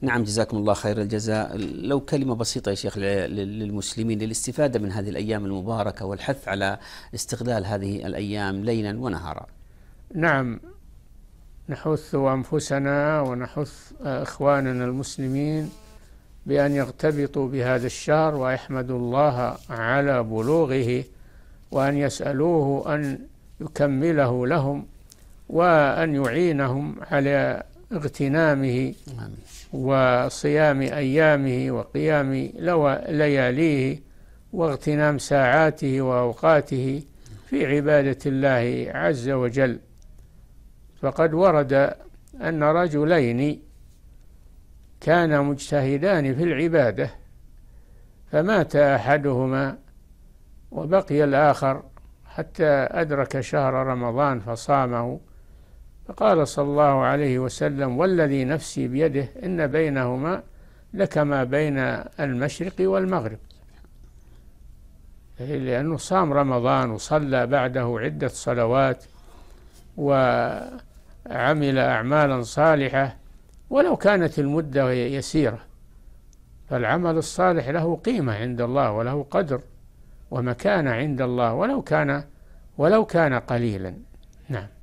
نعم جزاكم الله خير الجزاء لو كلمة بسيطة يا شيخ للمسلمين للاستفادة من هذه الأيام المباركة والحث على استغلال هذه الأيام ليلا ونهارا نعم نحث أنفسنا ونحث إخواننا المسلمين بأن يغتبطوا بهذا الشهر ويحمدوا الله على بلوغه وأن يسألوه أن يكمله لهم وأن يعينهم على اغتنامه وصيام أيامه وقيام لياليه واغتنام ساعاته وأوقاته في عبادة الله عز وجل فقد ورد أن رجلين كانا مجتهدان في العبادة فمات أحدهما وبقي الآخر حتى أدرك شهر رمضان فصامه فقال صلى الله عليه وسلم والذي نفسي بيده إن بينهما لكما بين المشرق والمغرب إيه، لأنه صام رمضان وصلى بعده عدة صلوات وعمل أعمالا صالحة ولو كانت المدة يسيرة فالعمل الصالح له قيمة عند الله وله قدر ومكانة عند الله ولو كان ولو كان قليلا نعم